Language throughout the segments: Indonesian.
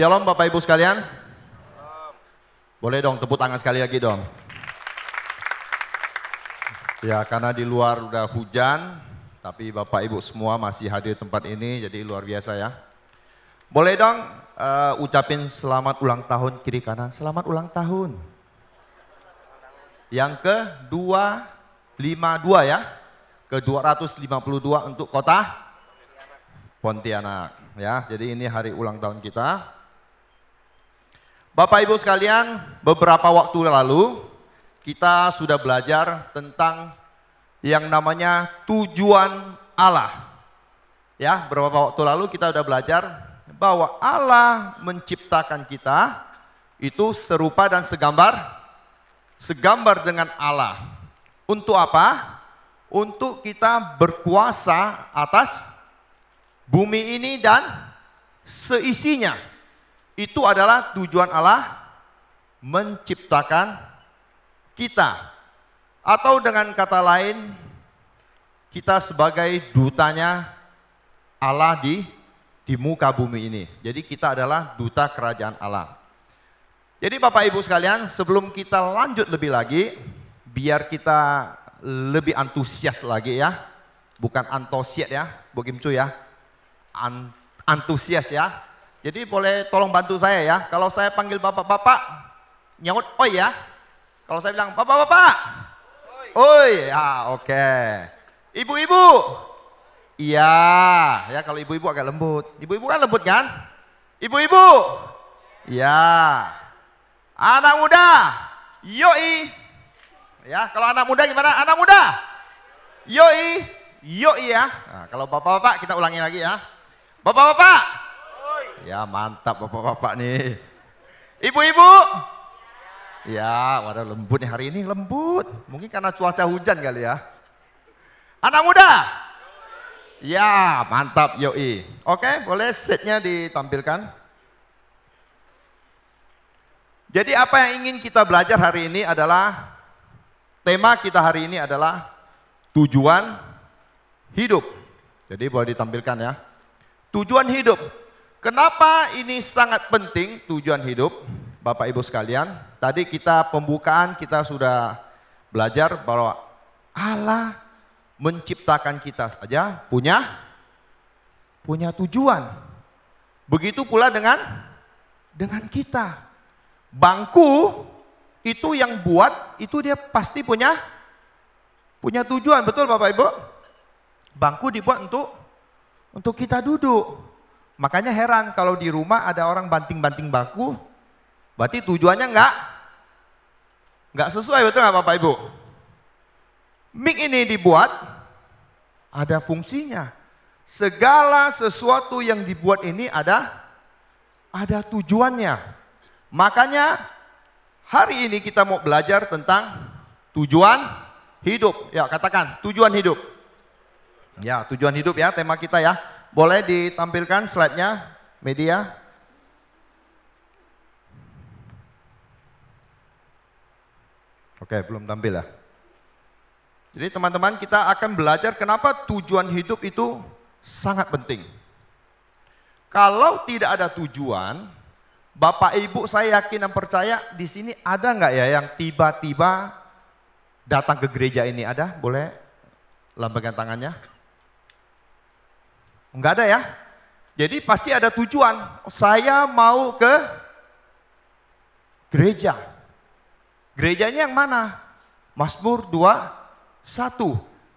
Shalom Bapak Ibu sekalian. Boleh dong tepuk tangan sekali lagi dong. Ya karena di luar udah hujan, tapi Bapak Ibu semua masih hadir tempat ini, jadi luar biasa ya. Boleh dong uh, ucapin selamat ulang tahun kiri kanan, selamat ulang tahun. Yang ke 252 ya, ke 252 untuk kota Pontianak ya. Jadi ini hari ulang tahun kita. Bapak Ibu sekalian, beberapa waktu lalu kita sudah belajar tentang yang namanya tujuan Allah. Ya, beberapa waktu lalu kita sudah belajar bahwa Allah menciptakan kita itu serupa dan segambar segambar dengan Allah. Untuk apa? Untuk kita berkuasa atas bumi ini dan seisinya itu adalah tujuan Allah menciptakan kita. Atau dengan kata lain, kita sebagai dutanya Allah di di muka bumi ini. Jadi kita adalah duta kerajaan Allah. Jadi Bapak Ibu sekalian, sebelum kita lanjut lebih lagi, biar kita lebih antusias lagi ya. Bukan antosiat ya, Bu Kimcu ya. antusias ya. Jadi boleh tolong bantu saya ya. Kalau saya panggil bapak-bapak, nyaut oi ya. Kalau saya bilang bapak-bapak, oi, ya oke. Okay. Ibu-ibu, iya. Ya kalau ibu-ibu agak lembut. Ibu-ibu kan lembut kan? Ibu-ibu, iya. Anak muda, yoi. Ya kalau anak muda gimana? Anak muda, yoi. Yoi ya. Nah, kalau bapak-bapak kita ulangi lagi ya. Bapak-bapak, Ya mantap bapak-bapak nih. Ibu-ibu. Ya, waduh lembut nih hari ini lembut. Mungkin karena cuaca hujan kali ya. Anak muda. Ya, mantap yoi. Oke, boleh slide-nya ditampilkan. Jadi apa yang ingin kita belajar hari ini adalah tema kita hari ini adalah tujuan hidup. Jadi boleh ditampilkan ya. Tujuan hidup. Kenapa ini sangat penting tujuan hidup Bapak Ibu sekalian? Tadi kita pembukaan kita sudah belajar bahwa Allah menciptakan kita saja punya punya tujuan. Begitu pula dengan dengan kita. Bangku itu yang buat itu dia pasti punya punya tujuan, betul Bapak Ibu? Bangku dibuat untuk untuk kita duduk. Makanya heran kalau di rumah ada orang banting-banting baku, berarti tujuannya enggak enggak sesuai betul enggak Bapak Ibu? Mik ini dibuat ada fungsinya. Segala sesuatu yang dibuat ini ada ada tujuannya. Makanya hari ini kita mau belajar tentang tujuan hidup. Ya, katakan tujuan hidup. Ya, tujuan hidup ya tema kita ya. Boleh ditampilkan slide-nya media? Oke, belum tampil ya. Jadi teman-teman kita akan belajar kenapa tujuan hidup itu sangat penting. Kalau tidak ada tujuan, Bapak Ibu saya yakin dan percaya di sini ada nggak ya yang tiba-tiba datang ke gereja ini? Ada? Boleh lambangkan tangannya? Enggak ada ya. Jadi pasti ada tujuan. Saya mau ke gereja. Gerejanya yang mana? Mazmur 2 1.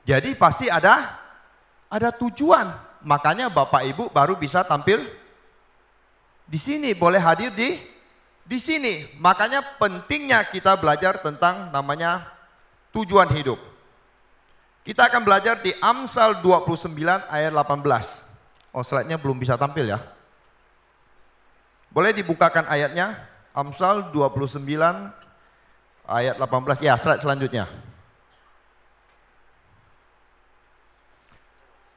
Jadi pasti ada ada tujuan. Makanya Bapak Ibu baru bisa tampil di sini, boleh hadir di di sini. Makanya pentingnya kita belajar tentang namanya tujuan hidup. Kita akan belajar di Amsal 29 ayat 18. Oh slide-nya belum bisa tampil ya. Boleh dibukakan ayatnya? Amsal 29 ayat 18. Ya, slide selanjutnya.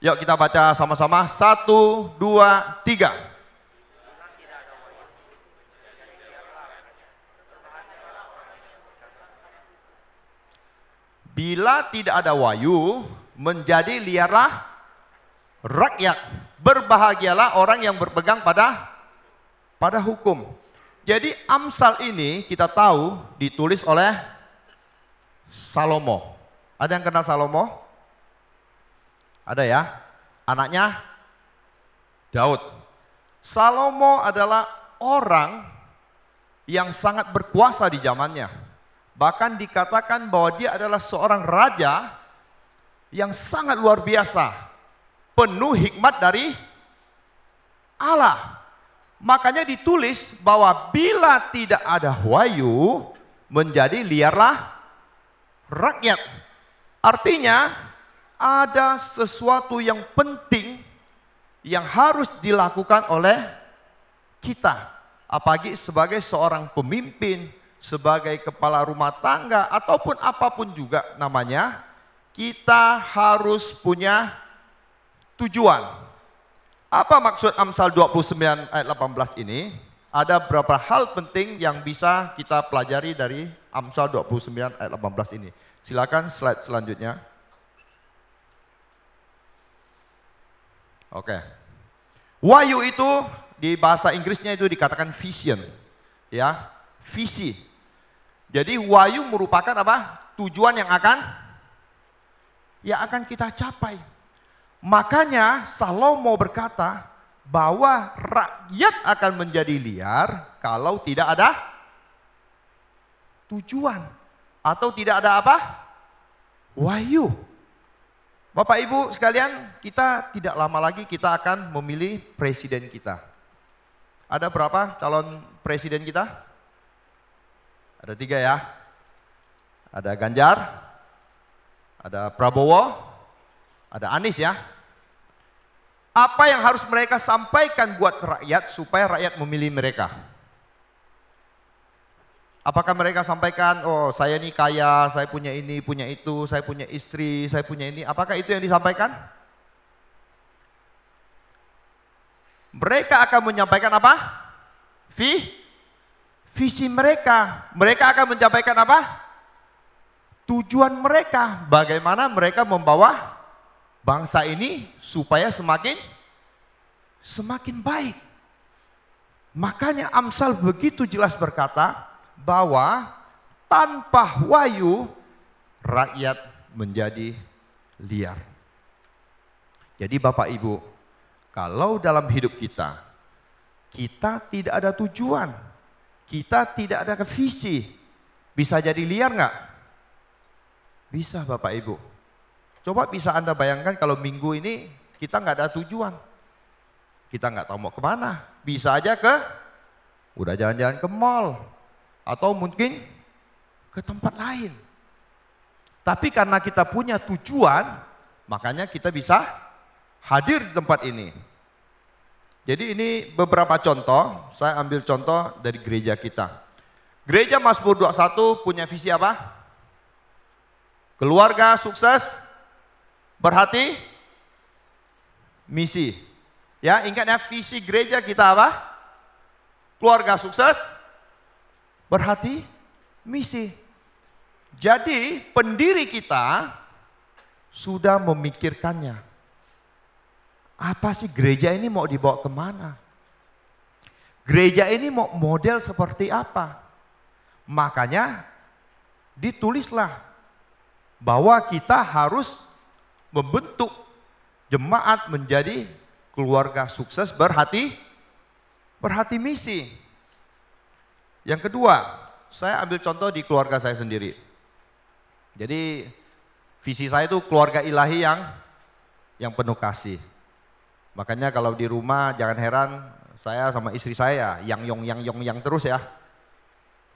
Yuk kita baca sama-sama. Satu, dua, tiga. Bila tidak ada wayu, menjadi liarlah rakyat berbahagialah orang yang berpegang pada pada hukum. Jadi Amsal ini kita tahu ditulis oleh Salomo. Ada yang kenal Salomo? Ada ya? Anaknya Daud. Salomo adalah orang yang sangat berkuasa di zamannya. Bahkan dikatakan bahwa dia adalah seorang raja yang sangat luar biasa penuh hikmat dari Allah. Makanya ditulis bahwa bila tidak ada wahyu menjadi liarlah rakyat. Artinya ada sesuatu yang penting yang harus dilakukan oleh kita. Apalagi sebagai seorang pemimpin, sebagai kepala rumah tangga ataupun apapun juga namanya, kita harus punya tujuan. Apa maksud Amsal 29 ayat 18 ini? Ada beberapa hal penting yang bisa kita pelajari dari Amsal 29 ayat 18 ini. Silakan slide selanjutnya. Oke. wayu itu di bahasa Inggrisnya itu dikatakan vision. Ya, visi. Jadi wayu merupakan apa? Tujuan yang akan ya akan kita capai. Makanya Salomo berkata bahwa rakyat akan menjadi liar kalau tidak ada tujuan atau tidak ada apa? Wahyu. Bapak Ibu sekalian, kita tidak lama lagi kita akan memilih presiden kita. Ada berapa calon presiden kita? Ada tiga ya. Ada Ganjar, ada Prabowo, ada Anies ya. Apa yang harus mereka sampaikan buat rakyat supaya rakyat memilih mereka? Apakah mereka sampaikan, oh saya ini kaya, saya punya ini, punya itu, saya punya istri, saya punya ini. Apakah itu yang disampaikan? Mereka akan menyampaikan apa? V, visi mereka. Mereka akan menyampaikan apa? Tujuan mereka, bagaimana mereka membawa bangsa ini supaya semakin semakin baik. Makanya Amsal begitu jelas berkata bahwa tanpa Wayu rakyat menjadi liar. Jadi Bapak Ibu, kalau dalam hidup kita kita tidak ada tujuan, kita tidak ada visi, bisa jadi liar nggak? Bisa Bapak Ibu. Coba bisa Anda bayangkan kalau minggu ini kita nggak ada tujuan. Kita nggak tahu mau kemana. Bisa aja ke, udah jalan-jalan ke mall. Atau mungkin ke tempat lain. Tapi karena kita punya tujuan, makanya kita bisa hadir di tempat ini. Jadi ini beberapa contoh, saya ambil contoh dari gereja kita. Gereja Mas Mazmur 21 punya visi apa? Keluarga sukses, Berhati misi. Ya, ingat visi gereja kita apa? Keluarga sukses, berhati misi. Jadi pendiri kita sudah memikirkannya. Apa sih gereja ini mau dibawa kemana? Gereja ini mau model seperti apa? Makanya ditulislah bahwa kita harus membentuk jemaat menjadi keluarga sukses berhati berhati misi. Yang kedua, saya ambil contoh di keluarga saya sendiri. Jadi visi saya itu keluarga ilahi yang yang penuh kasih. Makanya kalau di rumah jangan heran saya sama istri saya ya, yang yong yang yong yang terus ya.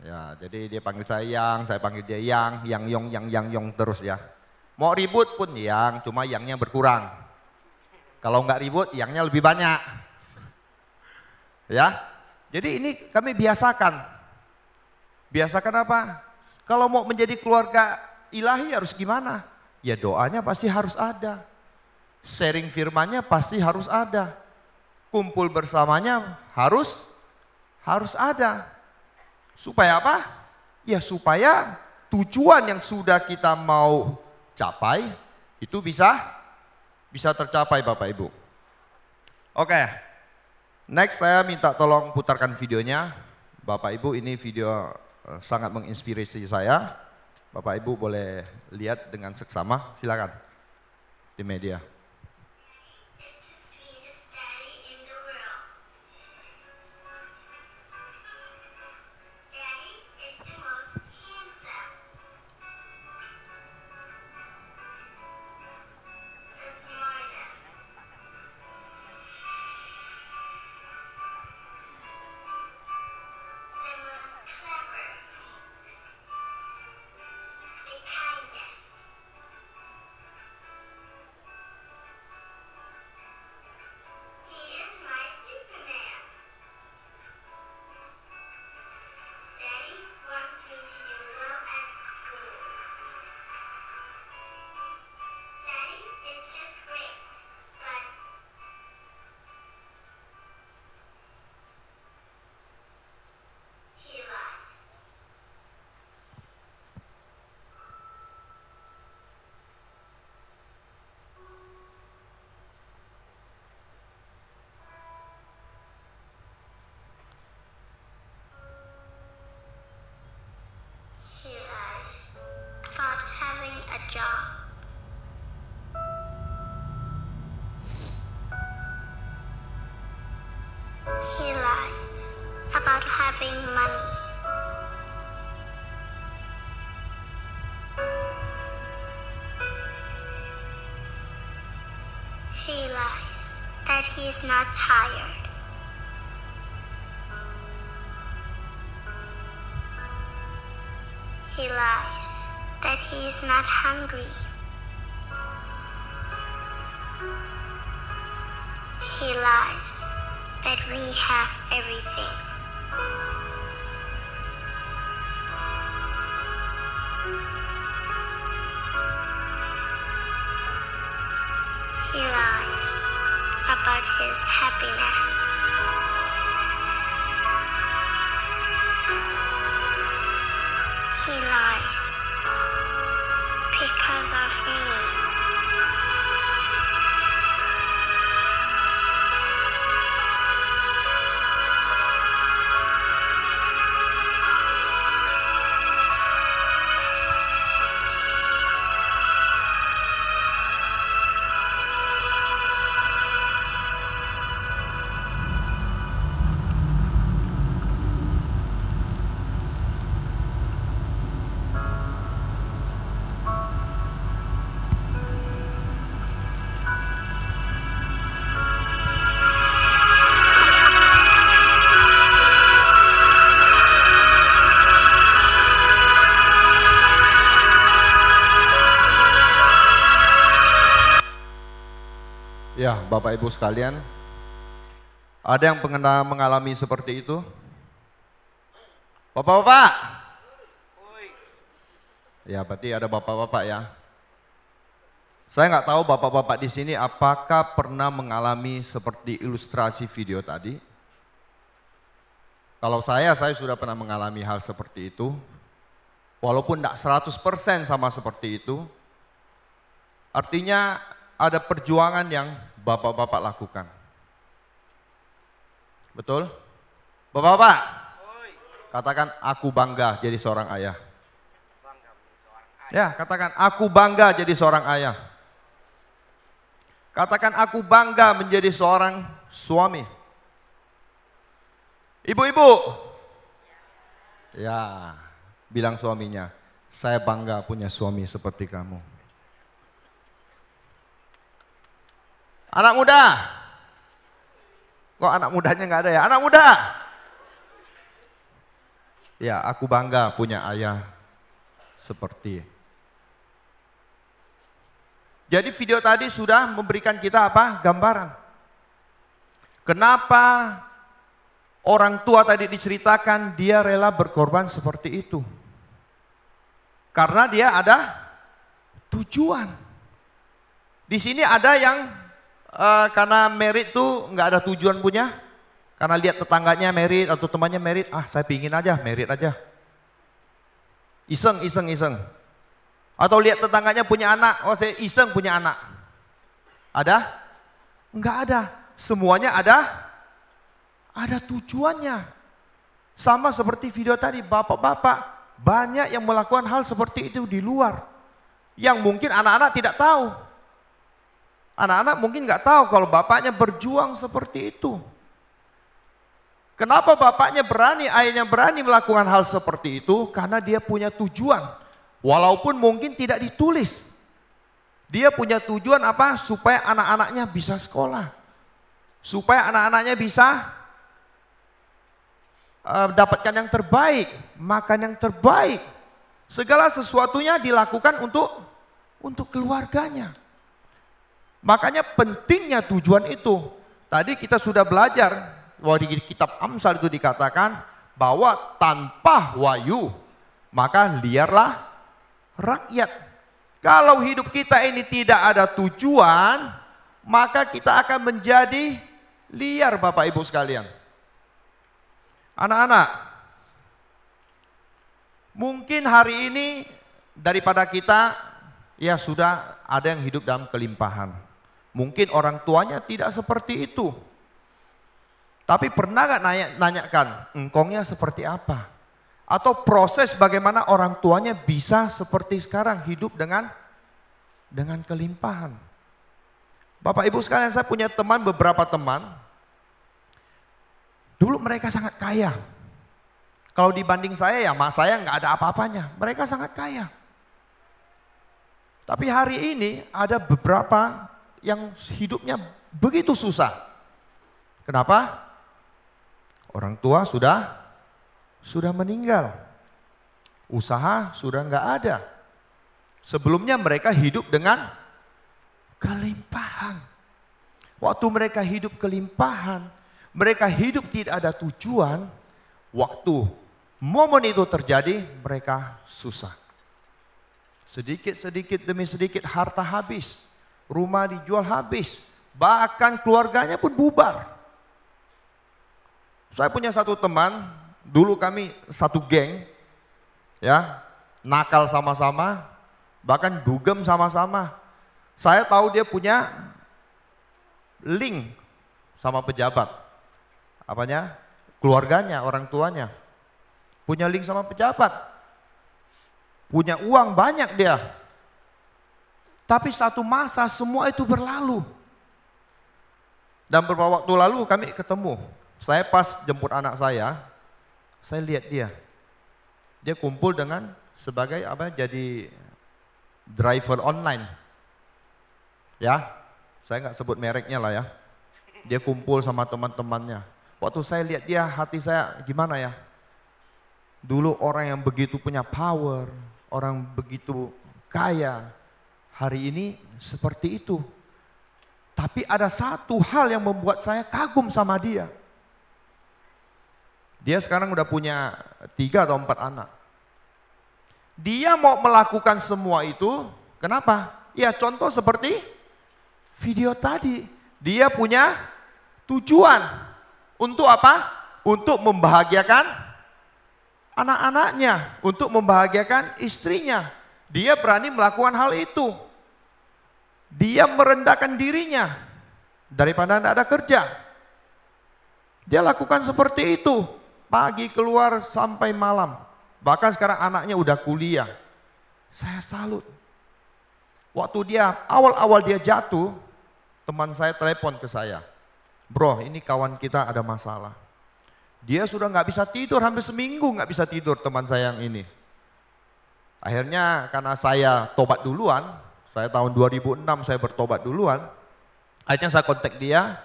Ya, jadi dia panggil saya yang, saya panggil dia yang, yang yong yang yang yong terus ya. Mau ribut pun yang, cuma yangnya berkurang. Kalau nggak ribut, yangnya lebih banyak. Ya, jadi ini kami biasakan. Biasakan apa? Kalau mau menjadi keluarga ilahi harus gimana? Ya doanya pasti harus ada. Sharing firmannya pasti harus ada. Kumpul bersamanya harus harus ada. Supaya apa? Ya supaya tujuan yang sudah kita mau capai, itu bisa bisa tercapai Bapak Ibu. Oke, next saya minta tolong putarkan videonya. Bapak Ibu ini video eh, sangat menginspirasi saya. Bapak Ibu boleh lihat dengan seksama, silakan. Di media. He's not tired. He lies that he is not hungry. Ya, Bapak Ibu sekalian. Ada yang pernah mengalami seperti itu? Bapak-bapak. Ya, berarti ada bapak-bapak ya. Saya nggak tahu bapak-bapak di sini apakah pernah mengalami seperti ilustrasi video tadi. Kalau saya, saya sudah pernah mengalami hal seperti itu. Walaupun tidak 100% sama seperti itu. Artinya ada perjuangan yang bapak-bapak lakukan. Betul? Bapak-bapak, katakan aku bangga jadi seorang ayah. Ya, katakan aku bangga jadi seorang ayah. Katakan aku bangga menjadi seorang suami. Ibu-ibu. Ya, bilang suaminya, saya bangga punya suami seperti kamu. Anak muda. Kok anak mudanya nggak ada ya? Anak muda. Ya, aku bangga punya ayah seperti. Jadi video tadi sudah memberikan kita apa? Gambaran. Kenapa orang tua tadi diceritakan dia rela berkorban seperti itu? Karena dia ada tujuan. Di sini ada yang uh, karena merit tuh nggak ada tujuan punya, karena lihat tetangganya merit atau temannya merit, ah saya pingin aja merit aja. Iseng, iseng, iseng. Atau lihat tetangganya punya anak, oh saya iseng punya anak. Ada? Nggak ada. Semuanya ada ada tujuannya. Sama seperti video tadi, bapak-bapak banyak yang melakukan hal seperti itu di luar. Yang mungkin anak-anak tidak tahu. Anak-anak mungkin nggak tahu kalau bapaknya berjuang seperti itu. Kenapa bapaknya berani, ayahnya berani melakukan hal seperti itu? Karena dia punya tujuan. Walaupun mungkin tidak ditulis. Dia punya tujuan apa? Supaya anak-anaknya bisa sekolah. Supaya anak-anaknya bisa uh, dapatkan yang terbaik, makan yang terbaik. Segala sesuatunya dilakukan untuk untuk keluarganya. Makanya pentingnya tujuan itu. Tadi kita sudah belajar bahwa di kitab Amsal itu dikatakan bahwa tanpa Wayu maka liarlah rakyat. Kalau hidup kita ini tidak ada tujuan, maka kita akan menjadi liar Bapak Ibu sekalian. Anak-anak, mungkin hari ini daripada kita ya sudah ada yang hidup dalam kelimpahan. Mungkin orang tuanya tidak seperti itu. Tapi pernah nggak nanya, nanyakan, engkongnya seperti apa? Atau proses bagaimana orang tuanya bisa seperti sekarang hidup dengan dengan kelimpahan. Bapak ibu sekalian saya punya teman beberapa teman. Dulu mereka sangat kaya. Kalau dibanding saya ya mas saya nggak ada apa-apanya. Mereka sangat kaya. Tapi hari ini ada beberapa yang hidupnya begitu susah. Kenapa? Orang tua sudah sudah meninggal. Usaha sudah nggak ada. Sebelumnya mereka hidup dengan kelimpahan. Waktu mereka hidup kelimpahan, mereka hidup tidak ada tujuan. Waktu momen itu terjadi, mereka susah. Sedikit-sedikit demi sedikit harta habis rumah dijual habis, bahkan keluarganya pun bubar. Saya punya satu teman, dulu kami satu geng, ya nakal sama-sama, bahkan dugem sama-sama. Saya tahu dia punya link sama pejabat, apanya keluarganya, orang tuanya, punya link sama pejabat, punya uang banyak dia, tapi satu masa semua itu berlalu. Dan beberapa waktu lalu kami ketemu. Saya pas jemput anak saya, saya lihat dia. Dia kumpul dengan sebagai apa jadi driver online. Ya, saya nggak sebut mereknya lah ya. Dia kumpul sama teman-temannya. Waktu saya lihat dia hati saya gimana ya. Dulu orang yang begitu punya power, orang begitu kaya, hari ini seperti itu. Tapi ada satu hal yang membuat saya kagum sama dia. Dia sekarang udah punya tiga atau empat anak. Dia mau melakukan semua itu, kenapa? Ya contoh seperti video tadi. Dia punya tujuan. Untuk apa? Untuk membahagiakan anak-anaknya. Untuk membahagiakan istrinya. Dia berani melakukan hal itu. Dia merendahkan dirinya daripada tidak ada kerja. Dia lakukan seperti itu, pagi keluar sampai malam. Bahkan sekarang anaknya udah kuliah. Saya salut. Waktu dia awal-awal dia jatuh, teman saya telepon ke saya. Bro, ini kawan kita ada masalah. Dia sudah nggak bisa tidur, hampir seminggu nggak bisa tidur teman saya yang ini. Akhirnya karena saya tobat duluan, saya tahun 2006 saya bertobat duluan. Akhirnya saya kontak dia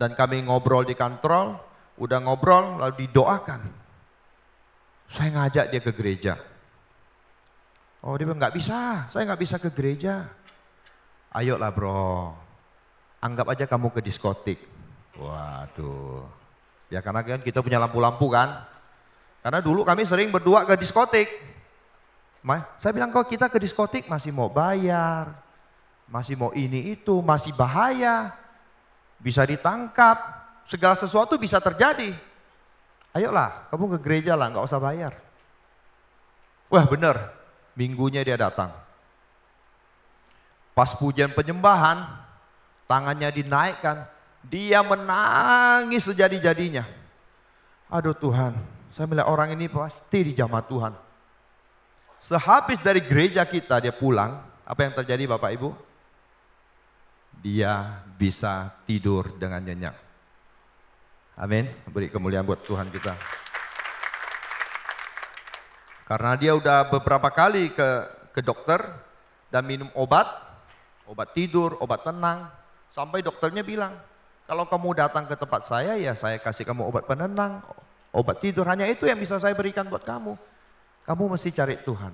dan kami ngobrol di kantor, udah ngobrol lalu didoakan. Saya ngajak dia ke gereja. Oh dia bilang nggak bisa, saya nggak bisa ke gereja. Ayolah bro, anggap aja kamu ke diskotik. Waduh, ya karena kan kita punya lampu-lampu kan. Karena dulu kami sering berdua ke diskotik. Saya bilang kau kita ke diskotik masih mau bayar, masih mau ini itu, masih bahaya, bisa ditangkap, segala sesuatu bisa terjadi. Ayolah, kamu ke gereja lah, nggak usah bayar. Wah bener, minggunya dia datang. Pas pujian penyembahan, tangannya dinaikkan, dia menangis sejadi-jadinya. Aduh Tuhan, saya melihat orang ini pasti di jamaah Tuhan Sehabis dari gereja kita dia pulang, apa yang terjadi Bapak Ibu? Dia bisa tidur dengan nyenyak. Amin. Beri kemuliaan buat Tuhan kita. Karena dia udah beberapa kali ke ke dokter dan minum obat, obat tidur, obat tenang, sampai dokternya bilang, kalau kamu datang ke tempat saya ya saya kasih kamu obat penenang, obat tidur, hanya itu yang bisa saya berikan buat kamu. Kamu mesti cari Tuhan.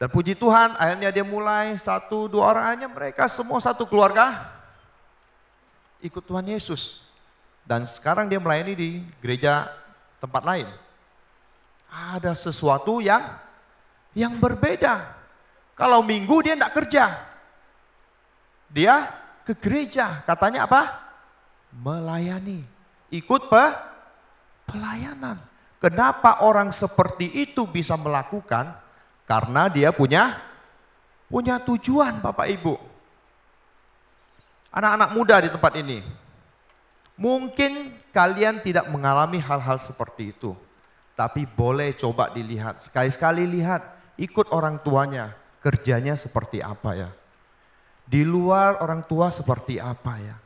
Dan puji Tuhan akhirnya dia mulai satu dua orang hanya mereka semua satu keluarga ikut Tuhan Yesus. Dan sekarang dia melayani di gereja tempat lain. Ada sesuatu yang yang berbeda. Kalau minggu dia tidak kerja. Dia ke gereja, katanya apa? Melayani, ikut pe pelayanan. Kenapa orang seperti itu bisa melakukan? Karena dia punya punya tujuan Bapak Ibu. Anak-anak muda di tempat ini. Mungkin kalian tidak mengalami hal-hal seperti itu. Tapi boleh coba dilihat, sekali-sekali lihat, ikut orang tuanya, kerjanya seperti apa ya. Di luar orang tua seperti apa ya.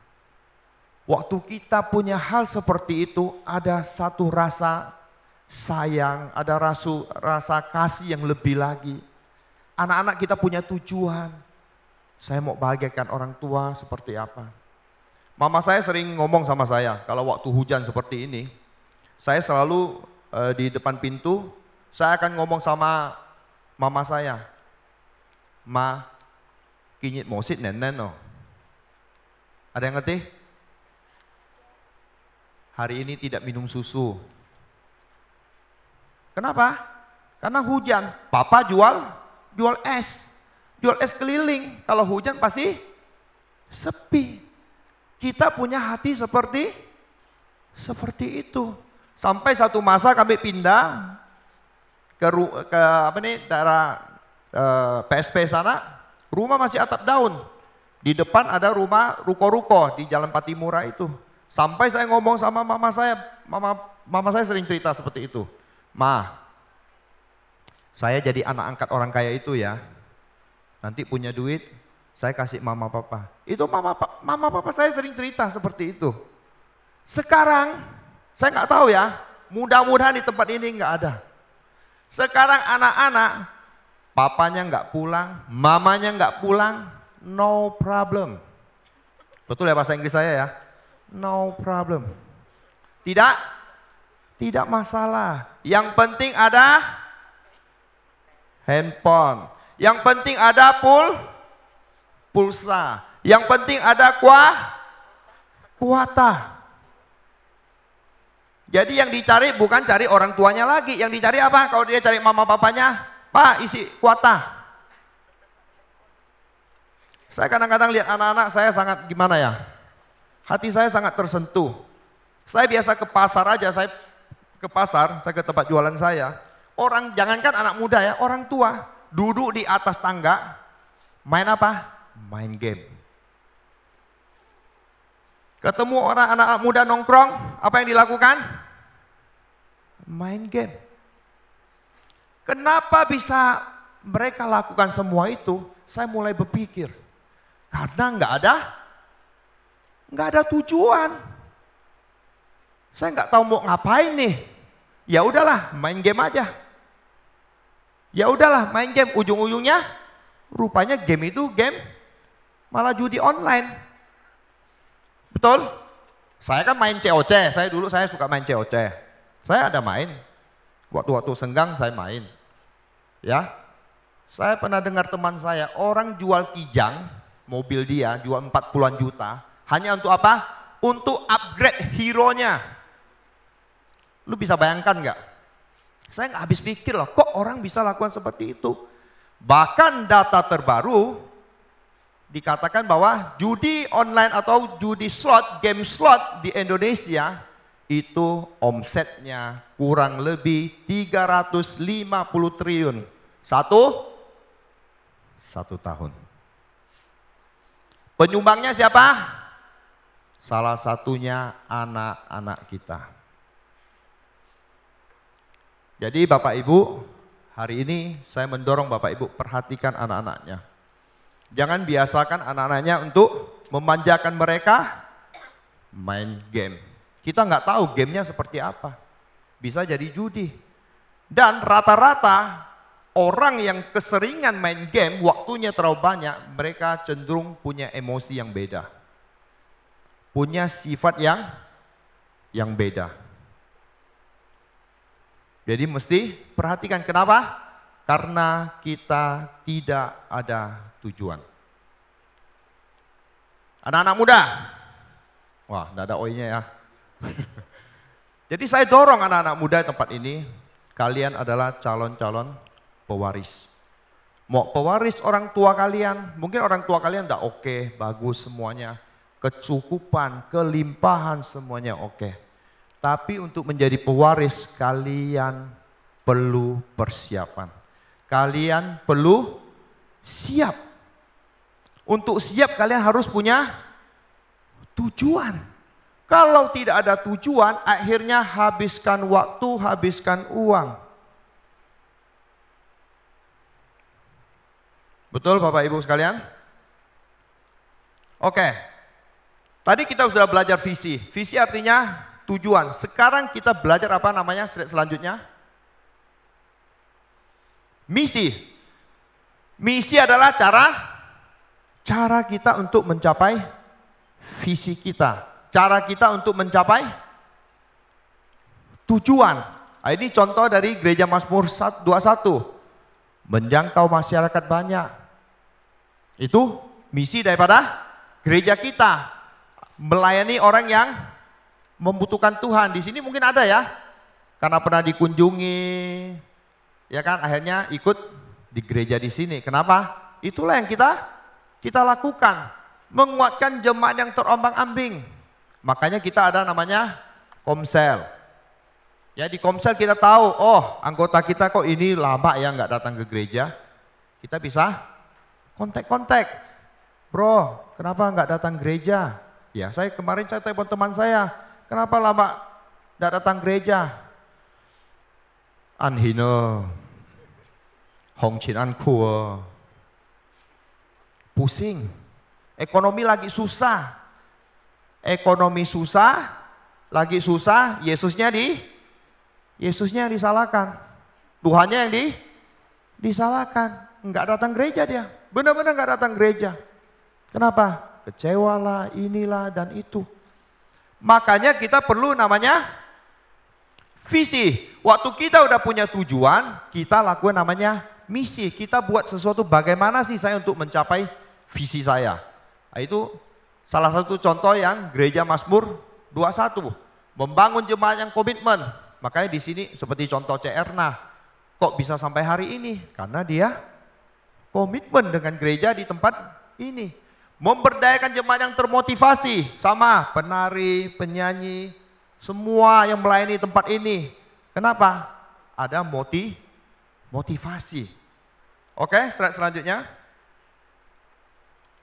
Waktu kita punya hal seperti itu, ada satu rasa sayang, ada rasu, rasa kasih yang lebih lagi. Anak-anak kita punya tujuan. Saya mau bahagiakan orang tua seperti apa. Mama saya sering ngomong sama saya, kalau waktu hujan seperti ini, saya selalu e, di depan pintu, saya akan ngomong sama mama saya. Ma, kinyit mosit nenek no. Ada yang ngerti? Hari ini tidak minum susu, Kenapa? Karena hujan. Papa jual jual es. Jual es keliling. Kalau hujan pasti sepi. Kita punya hati seperti seperti itu. Sampai satu masa kami pindah ke, ke apa nih daerah e, eh, PSP sana. Rumah masih atap daun. Di depan ada rumah ruko-ruko di Jalan Patimura itu. Sampai saya ngomong sama mama saya, mama mama saya sering cerita seperti itu. Ma, saya jadi anak angkat orang kaya itu ya. Nanti punya duit, saya kasih mama papa. Itu mama papa, mama papa saya sering cerita seperti itu. Sekarang, saya nggak tahu ya, mudah-mudahan di tempat ini nggak ada. Sekarang anak-anak, papanya nggak pulang, mamanya nggak pulang, no problem. Betul ya bahasa Inggris saya ya? No problem. Tidak tidak masalah. Yang penting ada handphone. Yang penting ada pul pulsa. Yang penting ada kuah kuota. Jadi yang dicari bukan cari orang tuanya lagi, yang dicari apa? Kalau dia cari mama papanya, Pak isi kuota. Saya kadang-kadang lihat anak-anak saya sangat gimana ya, hati saya sangat tersentuh. Saya biasa ke pasar aja, saya ke pasar, saya ke tempat jualan saya, orang jangankan anak muda ya, orang tua duduk di atas tangga, main apa? Main game. Ketemu orang anak, -anak muda nongkrong, apa yang dilakukan? Main game. Kenapa bisa mereka lakukan semua itu? Saya mulai berpikir, karena nggak ada, nggak ada tujuan. Saya nggak tahu mau ngapain nih. Ya udahlah, main game aja. Ya udahlah, main game. Ujung-ujungnya rupanya game itu game malah judi online. Betul? Saya kan main COC. Saya dulu saya suka main COC. Saya ada main. Waktu-waktu senggang saya main. Ya. Saya pernah dengar teman saya, orang jual kijang, mobil dia jual 40-an juta, hanya untuk apa? Untuk upgrade hero-nya. Lu bisa bayangkan nggak? Saya nggak habis pikir loh, kok orang bisa lakukan seperti itu? Bahkan data terbaru dikatakan bahwa judi online atau judi slot, game slot di Indonesia itu omsetnya kurang lebih 350 triliun. Satu, satu tahun. Penyumbangnya siapa? Salah satunya anak-anak kita. Jadi Bapak Ibu, hari ini saya mendorong Bapak Ibu perhatikan anak-anaknya. Jangan biasakan anak-anaknya untuk memanjakan mereka main game. Kita nggak tahu gamenya seperti apa. Bisa jadi judi. Dan rata-rata orang yang keseringan main game, waktunya terlalu banyak, mereka cenderung punya emosi yang beda. Punya sifat yang yang beda. Jadi mesti perhatikan kenapa? Karena kita tidak ada tujuan. Anak-anak muda. Wah, tidak ada oinya ya. Jadi saya dorong anak-anak muda tempat ini, kalian adalah calon-calon pewaris. Mau pewaris orang tua kalian, mungkin orang tua kalian tidak oke, okay, bagus semuanya. Kecukupan, kelimpahan semuanya oke. Okay. Tapi untuk menjadi pewaris kalian perlu persiapan. Kalian perlu siap. Untuk siap kalian harus punya tujuan. Kalau tidak ada tujuan, akhirnya habiskan waktu, habiskan uang. Betul Bapak Ibu sekalian? Oke. Tadi kita sudah belajar visi. Visi artinya tujuan. Sekarang kita belajar apa namanya slide selanjutnya? Misi. Misi adalah cara cara kita untuk mencapai visi kita. Cara kita untuk mencapai tujuan. Nah, ini contoh dari gereja Mazmur 21. Menjangkau masyarakat banyak. Itu misi daripada gereja kita. Melayani orang yang membutuhkan Tuhan. Di sini mungkin ada ya, karena pernah dikunjungi, ya kan akhirnya ikut di gereja di sini. Kenapa? Itulah yang kita kita lakukan, menguatkan jemaat yang terombang-ambing. Makanya kita ada namanya komsel. Ya di komsel kita tahu, oh anggota kita kok ini lama ya nggak datang ke gereja. Kita bisa kontak-kontak. Bro, kenapa nggak datang gereja? Ya saya kemarin saya telepon teman saya, Kenapa lama tidak datang gereja? Anhino, Hong Chin An Kuo. Pusing. Ekonomi lagi susah. Ekonomi susah, lagi susah, Yesusnya di Yesusnya yang disalahkan. Tuhannya yang di disalahkan. nggak datang gereja dia. Benar-benar nggak datang gereja. Kenapa? Kecewalah, inilah dan itu. Makanya kita perlu namanya visi. Waktu kita udah punya tujuan, kita lakukan namanya misi. Kita buat sesuatu bagaimana sih saya untuk mencapai visi saya. Nah, itu salah satu contoh yang gereja Mazmur 21. Membangun jemaat yang komitmen. Makanya di sini seperti contoh CR nah kok bisa sampai hari ini? Karena dia komitmen dengan gereja di tempat ini. Memberdayakan jemaat yang termotivasi, sama penari, penyanyi, semua yang melayani tempat ini. Kenapa? Ada moti, motivasi. Oke, slide selanjutnya.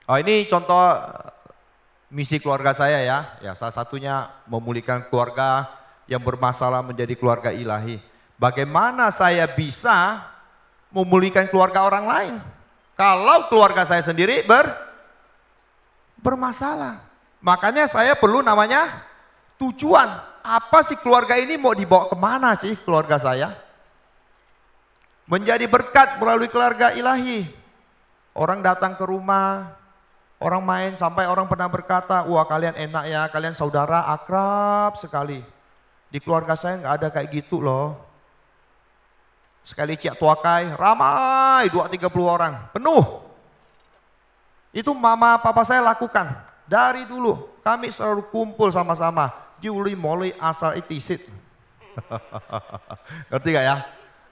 Oh ini contoh eh, misi keluarga saya ya. Ya salah satunya memulihkan keluarga yang bermasalah menjadi keluarga ilahi. Bagaimana saya bisa memulihkan keluarga orang lain? Kalau keluarga saya sendiri ber bermasalah. Makanya saya perlu namanya tujuan. Apa sih keluarga ini mau dibawa kemana sih keluarga saya? Menjadi berkat melalui keluarga ilahi. Orang datang ke rumah, orang main sampai orang pernah berkata, wah kalian enak ya, kalian saudara akrab sekali. Di keluarga saya nggak ada kayak gitu loh. Sekali Cik Tuakai, ramai dua tiga puluh orang, penuh. Itu mama papa saya lakukan. Dari dulu kami selalu kumpul sama-sama. Juli moli asal itisit. Ngerti gak ya?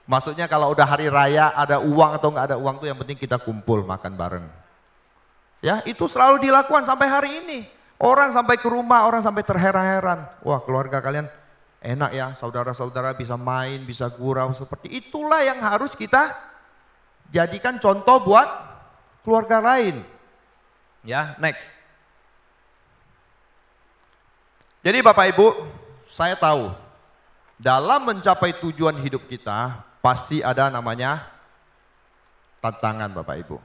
Maksudnya kalau udah hari raya ada uang atau nggak ada uang tuh yang penting kita kumpul makan bareng. Ya itu selalu dilakukan sampai hari ini. Orang sampai ke rumah, orang sampai terheran-heran. Wah keluarga kalian enak ya saudara-saudara bisa main, bisa gurau seperti itulah yang harus kita jadikan contoh buat keluarga lain. Ya, next. Jadi Bapak Ibu, saya tahu dalam mencapai tujuan hidup kita pasti ada namanya tantangan Bapak Ibu.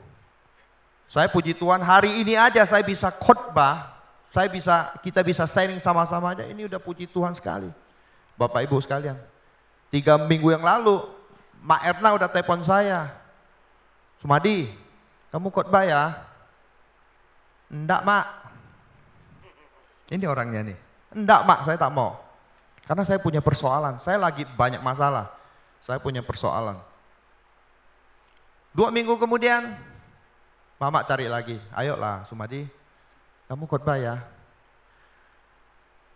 Saya puji Tuhan hari ini aja saya bisa khotbah, saya bisa kita bisa sharing sama-sama aja ini udah puji Tuhan sekali. Bapak Ibu sekalian, tiga minggu yang lalu Mak Erna udah telepon saya. Sumadi, kamu khotbah ya? Enggak mak. Ini orangnya nih. Enggak mak, saya tak mau. Karena saya punya persoalan, saya lagi banyak masalah. Saya punya persoalan. Dua minggu kemudian, mama cari lagi. Ayolah Sumadi, kamu khotbah ya.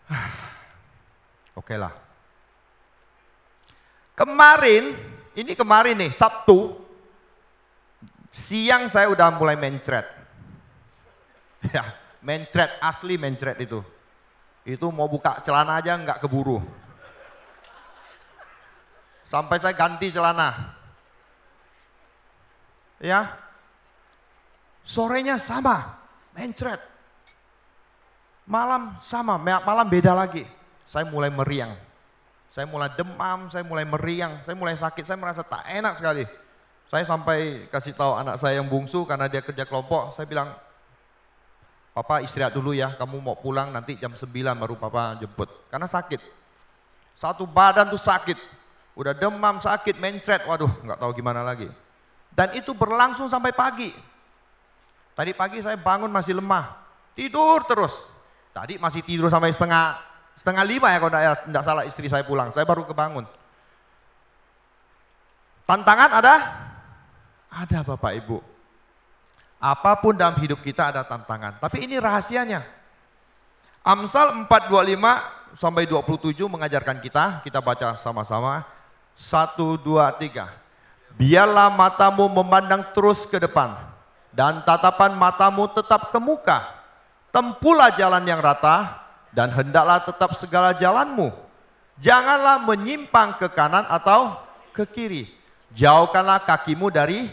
Oke lah. Kemarin, ini kemarin nih, Sabtu, siang saya udah mulai mencret Ya, mencret, asli mencret itu. Itu mau buka celana aja nggak keburu. Sampai saya ganti celana. Ya, sorenya sama, mencret. Malam sama, malam beda lagi. Saya mulai meriang. Saya mulai demam, saya mulai meriang, saya mulai sakit, saya merasa tak enak sekali. Saya sampai kasih tahu anak saya yang bungsu karena dia kerja kelompok, saya bilang, Papa istirahat dulu ya, kamu mau pulang nanti jam 9 baru papa jemput. Karena sakit. Satu badan tuh sakit. Udah demam, sakit, mencret, waduh nggak tahu gimana lagi. Dan itu berlangsung sampai pagi. Tadi pagi saya bangun masih lemah, tidur terus. Tadi masih tidur sampai setengah setengah lima ya kalau tidak salah istri saya pulang, saya baru kebangun. Tantangan ada? Ada Bapak Ibu. Apapun dalam hidup kita ada tantangan. Tapi ini rahasianya. Amsal 425 sampai 27 mengajarkan kita, kita baca sama-sama. 1, 2, 3. Biarlah matamu memandang terus ke depan dan tatapan matamu tetap ke muka. Tempulah jalan yang rata dan hendaklah tetap segala jalanmu. Janganlah menyimpang ke kanan atau ke kiri. Jauhkanlah kakimu dari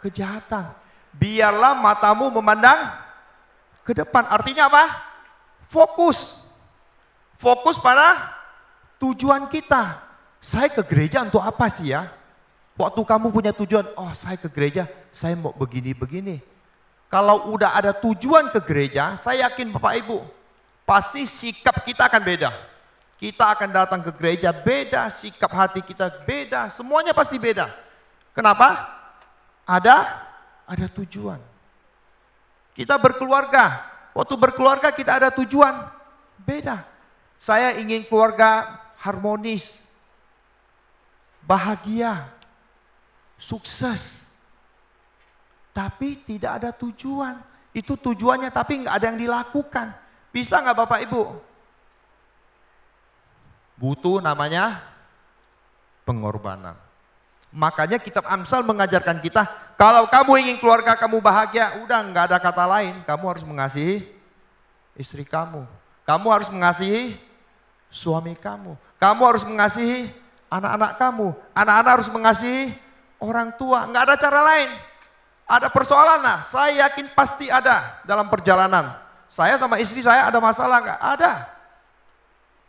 kejahatan biarlah matamu memandang ke depan. Artinya apa? Fokus. Fokus pada tujuan kita. Saya ke gereja untuk apa sih ya? Waktu kamu punya tujuan, oh saya ke gereja, saya mau begini-begini. Kalau udah ada tujuan ke gereja, saya yakin Bapak Ibu, pasti sikap kita akan beda. Kita akan datang ke gereja beda, sikap hati kita beda, semuanya pasti beda. Kenapa? Ada ada tujuan. Kita berkeluarga, waktu berkeluarga kita ada tujuan. Beda. Saya ingin keluarga harmonis, bahagia, sukses. Tapi tidak ada tujuan. Itu tujuannya tapi nggak ada yang dilakukan. Bisa nggak Bapak Ibu? Butuh namanya pengorbanan. Makanya kitab Amsal mengajarkan kita, kalau kamu ingin keluarga kamu bahagia, udah nggak ada kata lain. Kamu harus mengasihi istri kamu. Kamu harus mengasihi suami kamu. Kamu harus mengasihi anak-anak kamu. Anak-anak harus mengasihi orang tua. Nggak ada cara lain. Ada persoalan lah, saya yakin pasti ada dalam perjalanan. Saya sama istri saya ada masalah nggak? Ada.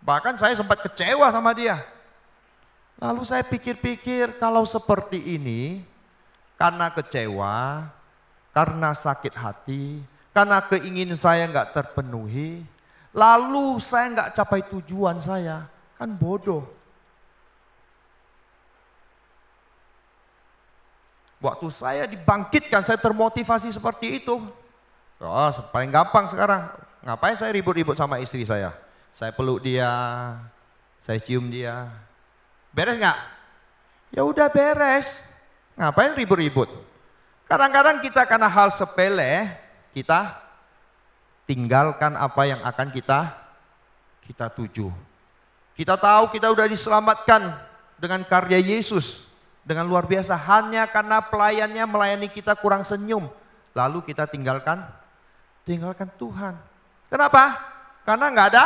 Bahkan saya sempat kecewa sama dia. Lalu saya pikir-pikir kalau seperti ini, karena kecewa, karena sakit hati, karena keinginan saya nggak terpenuhi, lalu saya nggak capai tujuan saya, kan bodoh. Waktu saya dibangkitkan, saya termotivasi seperti itu. Oh, paling gampang sekarang. Ngapain saya ribut-ribut sama istri saya? Saya peluk dia, saya cium dia, Beres nggak? Ya udah beres. Ngapain ribut-ribut? Kadang-kadang kita karena hal sepele, kita tinggalkan apa yang akan kita kita tuju. Kita tahu kita sudah diselamatkan dengan karya Yesus dengan luar biasa hanya karena pelayannya melayani kita kurang senyum, lalu kita tinggalkan tinggalkan Tuhan. Kenapa? Karena nggak ada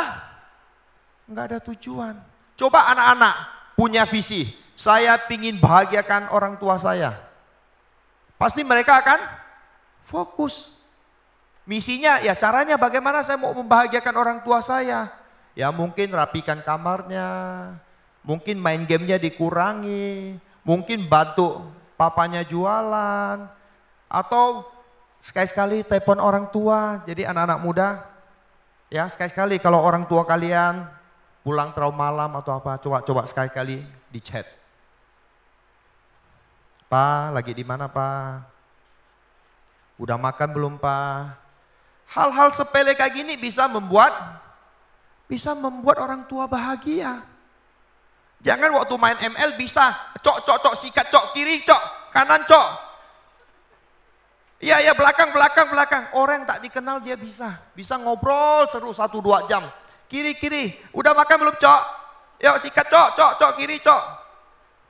nggak ada tujuan. Coba anak-anak punya visi. Saya ingin bahagiakan orang tua saya. Pasti mereka akan fokus. Misinya ya caranya bagaimana saya mau membahagiakan orang tua saya. Ya mungkin rapikan kamarnya, mungkin main gamenya dikurangi, mungkin bantu papanya jualan, atau sekali-sekali telepon orang tua, jadi anak-anak muda, ya sekali-sekali kalau orang tua kalian pulang terlalu malam atau apa, coba-coba sekali-kali di chat. Pa, lagi di mana pa? Udah makan belum pak? Hal-hal sepele kayak gini bisa membuat bisa membuat orang tua bahagia. Jangan waktu main ML bisa cok cok cok sikat cok kiri cok kanan cok. Iya iya belakang belakang belakang. Orang yang tak dikenal dia bisa, bisa ngobrol seru satu dua jam. Kiri, kiri. Udah makan belum, cok? Yuk sikat, cok, cok, cok, kiri, cok.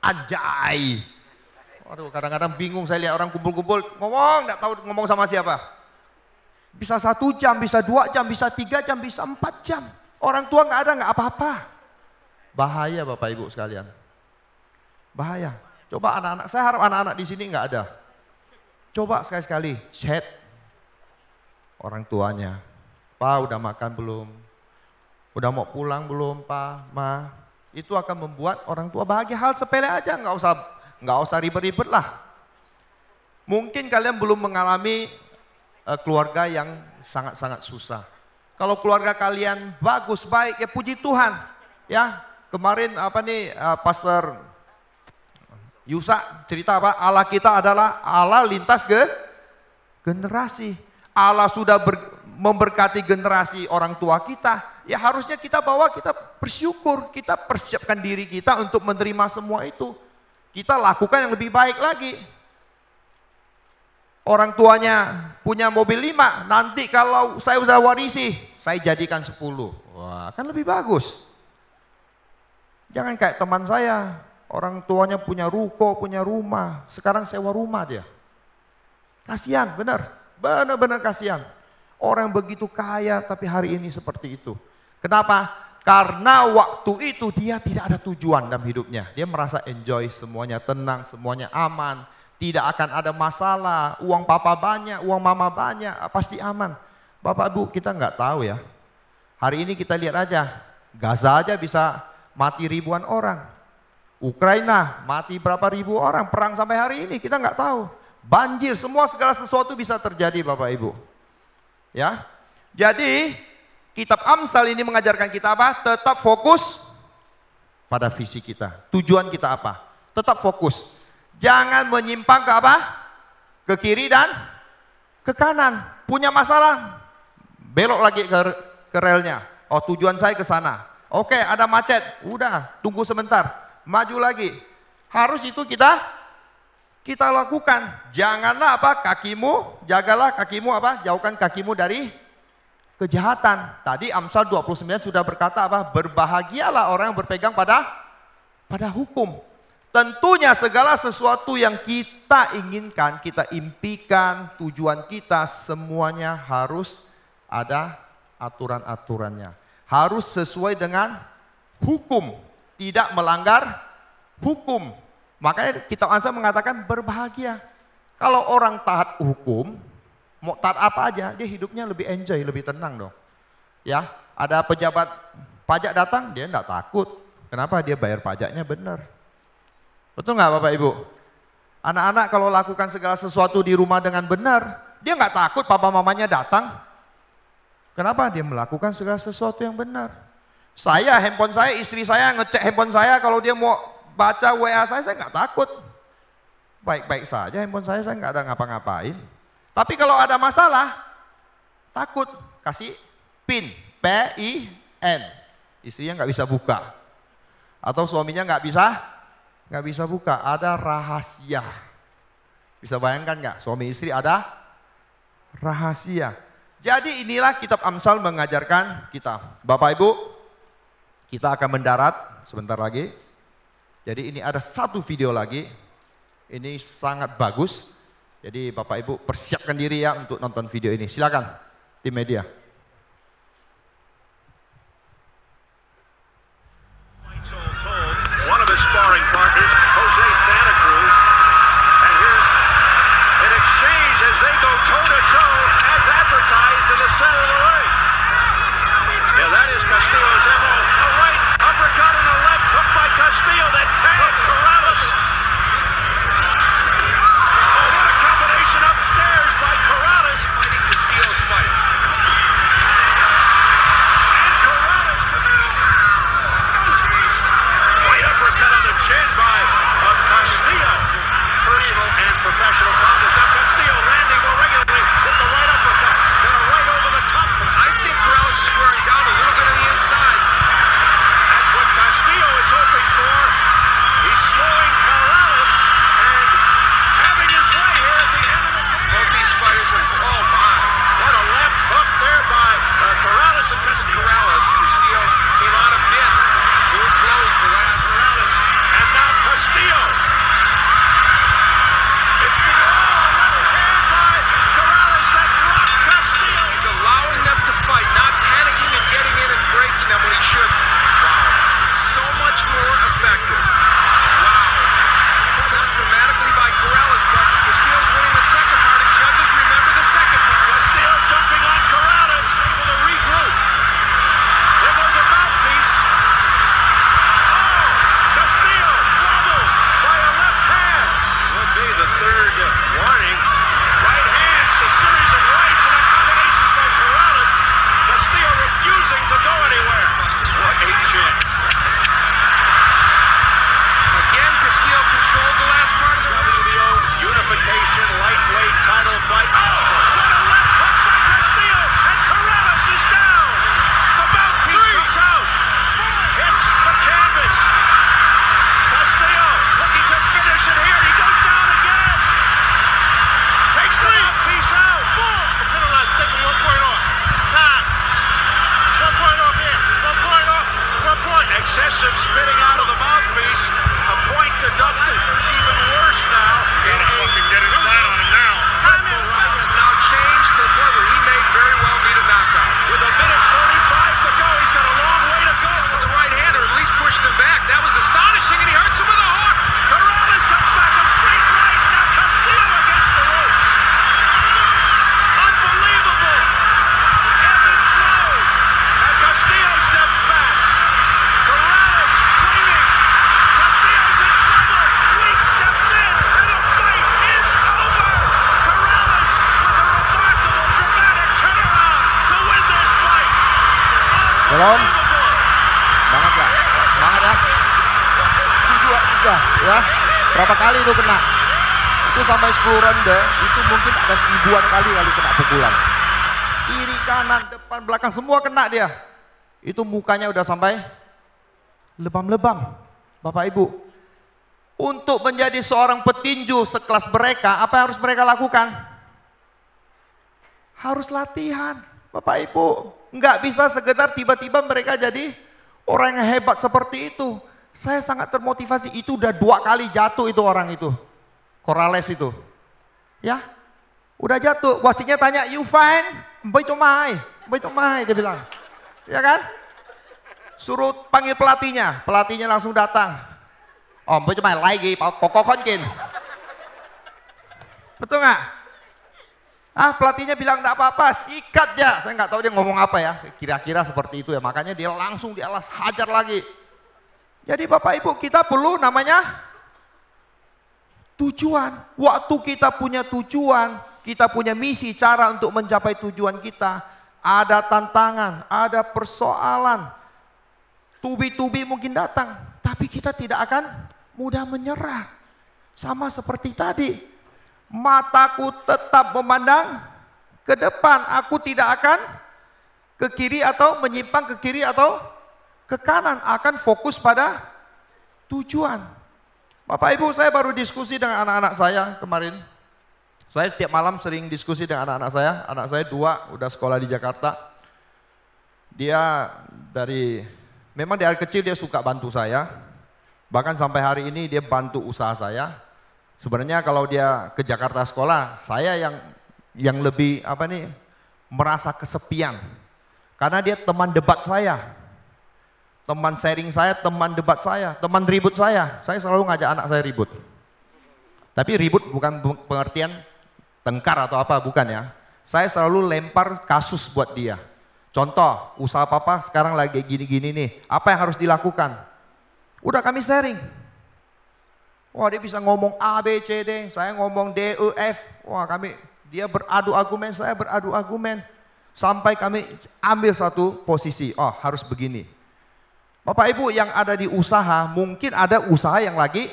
Anjay. Waduh, kadang-kadang bingung saya lihat orang kumpul-kumpul, ngomong, nggak tahu ngomong sama siapa. Bisa satu jam, bisa dua jam, bisa tiga jam, bisa empat jam. Orang tua nggak ada, nggak apa-apa. Bahaya Bapak Ibu sekalian. Bahaya. Coba anak-anak, saya harap anak-anak di sini nggak ada. Coba sekali-sekali chat orang tuanya. Pak udah makan belum? Udah mau pulang belum, Pak, Ma? Itu akan membuat orang tua bahagia. Hal sepele aja, nggak usah nggak usah ribet-ribet lah. Mungkin kalian belum mengalami uh, keluarga yang sangat-sangat susah. Kalau keluarga kalian bagus, baik, ya puji Tuhan. Ya, kemarin apa nih uh, Pastor Yusa cerita apa? Allah kita adalah Allah lintas ke generasi. Allah sudah ber, memberkati generasi orang tua kita ya harusnya kita bawa, kita bersyukur, kita persiapkan diri kita untuk menerima semua itu. Kita lakukan yang lebih baik lagi. Orang tuanya punya mobil lima, nanti kalau saya sudah warisi, saya jadikan sepuluh. Wah, kan lebih bagus. Jangan kayak teman saya, orang tuanya punya ruko, punya rumah, sekarang sewa rumah dia. Kasihan, benar. Benar-benar kasihan. Orang begitu kaya tapi hari ini seperti itu. Kenapa? Karena waktu itu dia tidak ada tujuan dalam hidupnya. Dia merasa enjoy semuanya, tenang, semuanya aman. Tidak akan ada masalah, uang papa banyak, uang mama banyak, ah, pasti aman. Bapak ibu, kita nggak tahu ya. Hari ini kita lihat aja, Gaza aja bisa mati ribuan orang. Ukraina mati berapa ribu orang, perang sampai hari ini kita nggak tahu. Banjir, semua segala sesuatu bisa terjadi Bapak Ibu. Ya, jadi Kitab Amsal ini mengajarkan kita apa? Tetap fokus pada visi kita. Tujuan kita apa? Tetap fokus. Jangan menyimpang ke apa? Ke kiri dan ke kanan. Punya masalah, belok lagi ke, ke relnya. Oh tujuan saya ke sana. Oke ada macet, udah tunggu sebentar. Maju lagi. Harus itu kita kita lakukan. Janganlah apa kakimu, jagalah kakimu apa, jauhkan kakimu dari kejahatan. Tadi Amsal 29 sudah berkata apa? Berbahagialah orang yang berpegang pada pada hukum. Tentunya segala sesuatu yang kita inginkan, kita impikan, tujuan kita semuanya harus ada aturan-aturannya. Harus sesuai dengan hukum, tidak melanggar hukum. Makanya kitab Ansar mengatakan berbahagia. Kalau orang taat hukum, mau taat apa aja, dia hidupnya lebih enjoy, lebih tenang dong. Ya, ada pejabat pajak datang, dia enggak takut. Kenapa? Dia bayar pajaknya benar. Betul nggak Bapak Ibu? Anak-anak kalau lakukan segala sesuatu di rumah dengan benar, dia nggak takut papa mamanya datang. Kenapa? Dia melakukan segala sesuatu yang benar. Saya, handphone saya, istri saya ngecek handphone saya kalau dia mau baca WA saya, saya nggak takut. Baik-baik saja handphone saya, saya nggak ada ngapa-ngapain. Tapi kalau ada masalah, takut kasih PIN, P I N. Istrinya nggak bisa buka. Atau suaminya nggak bisa nggak bisa buka, ada rahasia. Bisa bayangkan nggak suami istri ada rahasia. Jadi inilah kitab Amsal mengajarkan kita. Bapak Ibu, kita akan mendarat sebentar lagi. Jadi ini ada satu video lagi. Ini sangat bagus jadi Bapak Ibu persiapkan diri ya untuk nonton video ini. Silakan tim media. Belum. Semangat ya. Semangat ya. Satu, dua, tiga ya. Berapa kali itu kena? Itu sampai 10 ronde, itu mungkin ada seribuan kali kali kena pukulan. Kiri, kanan, depan, belakang, semua kena dia. Itu mukanya udah sampai lebam-lebam. Bapak Ibu, untuk menjadi seorang petinju sekelas mereka, apa yang harus mereka lakukan? Harus latihan, Bapak Ibu. Nggak bisa sekedar tiba-tiba mereka jadi orang yang hebat seperti itu. Saya sangat termotivasi, itu udah dua kali jatuh itu orang itu. Corales itu. Ya, udah jatuh. Wasitnya tanya, you fine? Betomai, betomai, dia bilang. Ya kan? Suruh panggil pelatihnya, pelatihnya langsung datang. Oh, betomai lagi, kokokon kin. Betul nggak? Ah pelatihnya bilang tidak apa-apa, sikat ya. Saya nggak tahu dia ngomong apa ya, kira-kira seperti itu ya. Makanya dia langsung dialas hajar lagi. Jadi Bapak Ibu kita perlu namanya tujuan. Waktu kita punya tujuan, kita punya misi, cara untuk mencapai tujuan kita. Ada tantangan, ada persoalan. Tubi-tubi mungkin datang, tapi kita tidak akan mudah menyerah. Sama seperti tadi, Mataku tetap memandang ke depan. Aku tidak akan ke kiri atau menyimpang ke kiri atau ke kanan. Akan fokus pada tujuan. Bapak Ibu saya baru diskusi dengan anak-anak saya kemarin. Saya setiap malam sering diskusi dengan anak-anak saya. Anak saya dua udah sekolah di Jakarta. Dia dari, memang dari kecil dia suka bantu saya. Bahkan sampai hari ini dia bantu usaha saya. Sebenarnya kalau dia ke Jakarta sekolah, saya yang yang lebih apa nih merasa kesepian. Karena dia teman debat saya. Teman sharing saya, teman debat saya, teman ribut saya. Saya selalu ngajak anak saya ribut. Tapi ribut bukan pengertian tengkar atau apa, bukan ya. Saya selalu lempar kasus buat dia. Contoh, usaha papa sekarang lagi gini-gini nih, apa yang harus dilakukan? Udah kami sharing, Wah dia bisa ngomong A, B, C, D, saya ngomong D, E, F. Wah kami, dia beradu argumen, saya beradu argumen. Sampai kami ambil satu posisi, oh harus begini. Bapak Ibu yang ada di usaha, mungkin ada usaha yang lagi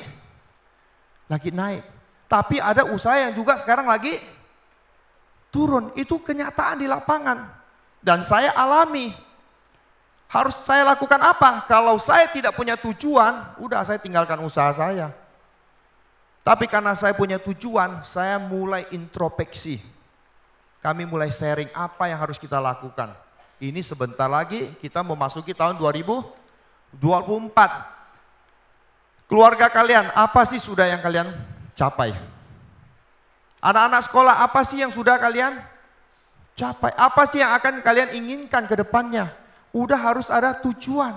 lagi naik. Tapi ada usaha yang juga sekarang lagi turun. Itu kenyataan di lapangan. Dan saya alami, harus saya lakukan apa? Kalau saya tidak punya tujuan, udah saya tinggalkan usaha saya. Tapi karena saya punya tujuan, saya mulai introspeksi. Kami mulai sharing apa yang harus kita lakukan. Ini sebentar lagi kita memasuki tahun 2024. Keluarga kalian, apa sih sudah yang kalian capai? Anak-anak sekolah, apa sih yang sudah kalian capai? Apa sih yang akan kalian inginkan ke depannya? Udah harus ada tujuan.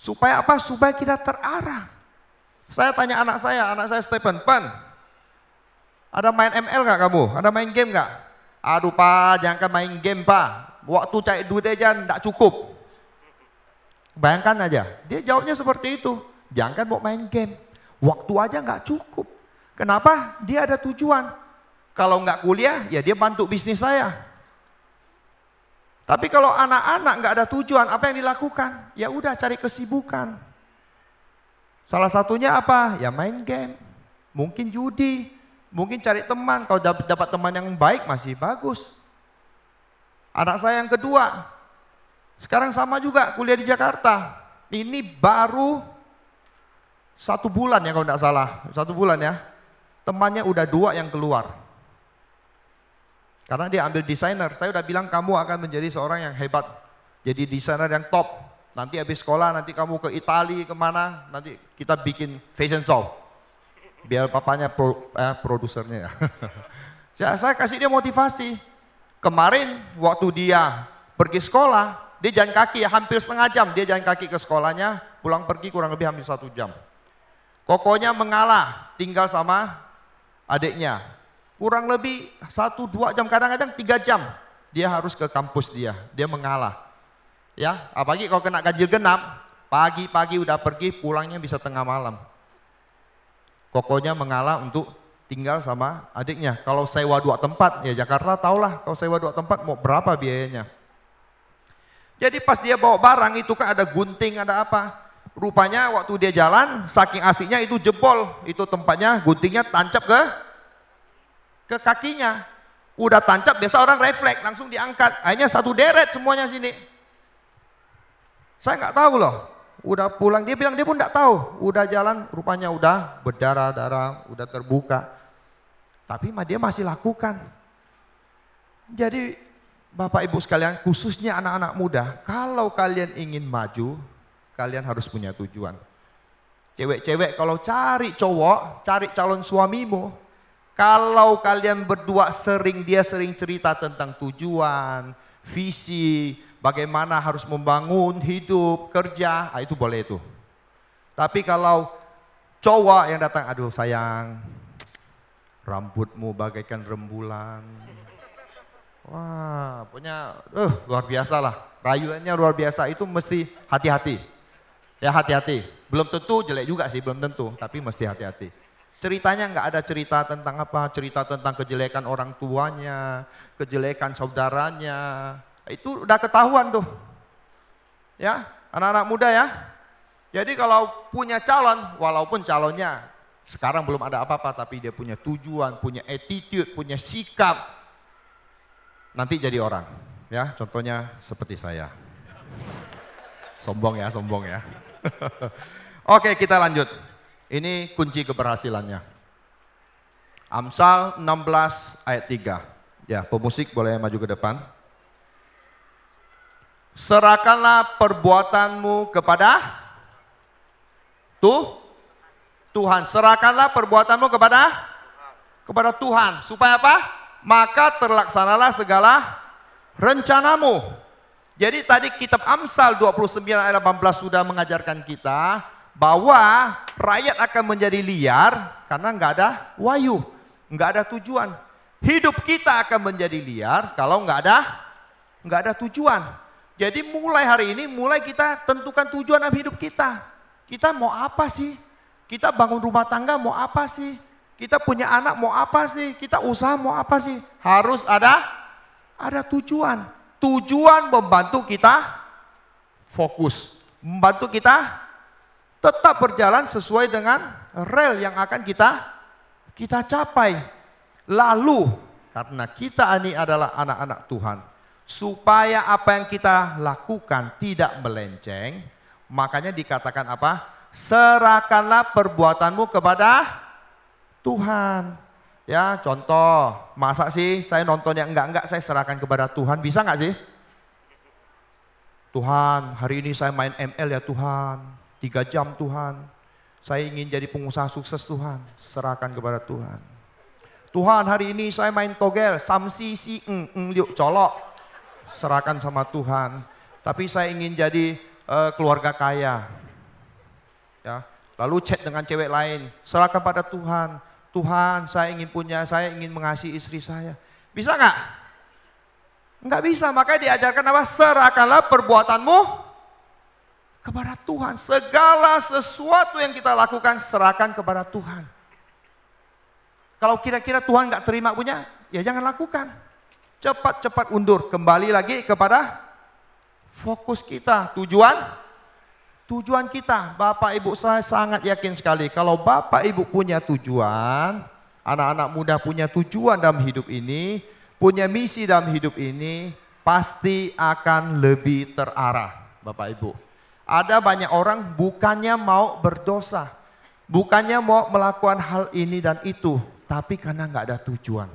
Supaya apa? Supaya kita terarah. Saya tanya anak saya, anak saya Stephen, Pan, ada main ML nggak kamu? Ada main game nggak? Aduh pak, jangan main game pak. Waktu cari duit aja nggak cukup. Bayangkan aja, dia jawabnya seperti itu. Jangan kan mau main game, waktu aja nggak cukup. Kenapa? Dia ada tujuan. Kalau nggak kuliah, ya dia bantu bisnis saya. Tapi kalau anak-anak nggak ada tujuan, apa yang dilakukan? Ya udah cari kesibukan. Salah satunya apa? Ya main game, mungkin judi, mungkin cari teman. Kalau dapat teman yang baik masih bagus. Anak saya yang kedua, sekarang sama juga kuliah di Jakarta. Ini baru satu bulan ya kalau tidak salah, satu bulan ya. Temannya udah dua yang keluar. Karena dia ambil desainer, saya udah bilang kamu akan menjadi seorang yang hebat. Jadi desainer yang top, Nanti habis sekolah, nanti kamu ke Italia kemana, nanti kita bikin fashion show. Biar papanya pro, eh, produsernya ya. saya kasih dia motivasi. Kemarin waktu dia pergi sekolah, dia jalan kaki hampir setengah jam. Dia jalan kaki ke sekolahnya, pulang pergi kurang lebih hampir satu jam. Kokonya mengalah, tinggal sama adiknya. Kurang lebih satu dua jam, kadang-kadang tiga jam. Dia harus ke kampus dia, dia mengalah ya apalagi kalau kena ganjil genap pagi-pagi udah pergi pulangnya bisa tengah malam kokonya mengalah untuk tinggal sama adiknya kalau sewa dua tempat ya Jakarta tahulah kalau sewa dua tempat mau berapa biayanya jadi pas dia bawa barang itu kan ada gunting ada apa rupanya waktu dia jalan saking asiknya itu jebol itu tempatnya guntingnya tancap ke ke kakinya udah tancap biasa orang refleks langsung diangkat akhirnya satu deret semuanya sini saya nggak tahu loh. Udah pulang dia bilang dia pun nggak tahu. Udah jalan rupanya udah berdarah-darah, udah terbuka. Tapi mah dia masih lakukan. Jadi Bapak Ibu sekalian khususnya anak-anak muda, kalau kalian ingin maju, kalian harus punya tujuan. Cewek-cewek kalau cari cowok, cari calon suamimu, kalau kalian berdua sering dia sering cerita tentang tujuan, visi, bagaimana harus membangun hidup, kerja, ah, itu boleh itu. Tapi kalau cowok yang datang, aduh sayang, rambutmu bagaikan rembulan. Wah, punya, uh, luar biasa lah. Rayuannya luar biasa, itu mesti hati-hati. Ya hati-hati, belum tentu jelek juga sih, belum tentu, tapi mesti hati-hati. Ceritanya nggak ada cerita tentang apa, cerita tentang kejelekan orang tuanya, kejelekan saudaranya, itu udah ketahuan tuh. Ya, anak-anak muda ya. Jadi kalau punya calon, walaupun calonnya sekarang belum ada apa-apa, tapi dia punya tujuan, punya attitude, punya sikap, nanti jadi orang. Ya, contohnya seperti saya. Sombong ya, sombong ya. Oke, kita lanjut. Ini kunci keberhasilannya. Amsal 16 ayat 3. Ya, pemusik boleh maju ke depan serahkanlah perbuatanmu kepada tuh Tuhan. Serahkanlah perbuatanmu kepada kepada Tuhan. Supaya apa? Maka terlaksanalah segala rencanamu. Jadi tadi kitab Amsal 29 ayat 18 sudah mengajarkan kita bahwa rakyat akan menjadi liar karena nggak ada wayu, nggak ada tujuan. Hidup kita akan menjadi liar kalau nggak ada nggak ada tujuan. Jadi mulai hari ini, mulai kita tentukan tujuan dalam hidup kita. Kita mau apa sih? Kita bangun rumah tangga mau apa sih? Kita punya anak mau apa sih? Kita usaha mau apa sih? Harus ada ada tujuan. Tujuan membantu kita fokus, membantu kita tetap berjalan sesuai dengan rel yang akan kita kita capai. Lalu karena kita ini adalah anak-anak Tuhan, supaya apa yang kita lakukan tidak melenceng, makanya dikatakan apa? Serahkanlah perbuatanmu kepada Tuhan. Ya, contoh, masa sih saya nonton yang enggak-enggak saya serahkan kepada Tuhan, bisa enggak sih? Tuhan, hari ini saya main ML ya Tuhan, tiga jam Tuhan. Saya ingin jadi pengusaha sukses Tuhan, serahkan kepada Tuhan. Tuhan hari ini saya main togel, samsi si ng, ng, mm, liuk mm, colok, serahkan sama Tuhan. Tapi saya ingin jadi uh, keluarga kaya. Ya, lalu chat dengan cewek lain, serahkan pada Tuhan. Tuhan, saya ingin punya, saya ingin mengasihi istri saya. Bisa nggak? Nggak bisa, makanya diajarkan apa? Serahkanlah perbuatanmu kepada Tuhan. Segala sesuatu yang kita lakukan serahkan kepada Tuhan. Kalau kira-kira Tuhan nggak terima punya, ya jangan lakukan cepat-cepat undur. Kembali lagi kepada fokus kita, tujuan tujuan kita. Bapak Ibu saya sangat yakin sekali kalau Bapak Ibu punya tujuan, anak-anak muda punya tujuan dalam hidup ini, punya misi dalam hidup ini, pasti akan lebih terarah, Bapak Ibu. Ada banyak orang bukannya mau berdosa, bukannya mau melakukan hal ini dan itu, tapi karena nggak ada tujuan.